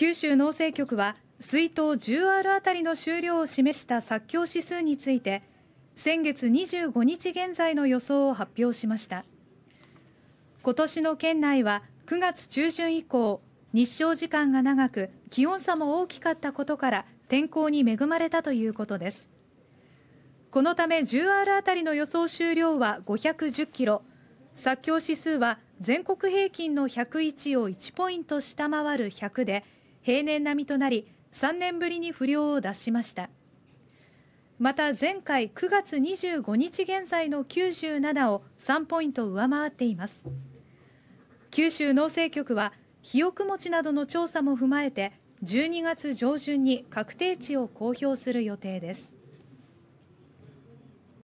九州農政局は水筒 10R あたりの収量を示した作況指数について先月25日現在の予想を発表しました今年の県内は9月中旬以降日照時間が長く気温差も大きかったことから天候に恵まれたということですこのため 10R あたりの予想収量は510キロ作況指数は全国平均の101を1ポイント下回る100で平年並みとなり3年ぶりに不良を脱しましたまた前回9月25日現在の97を3ポイント上回っています九州農政局は肥沃餅などの調査も踏まえて12月上旬に確定値を公表する予定です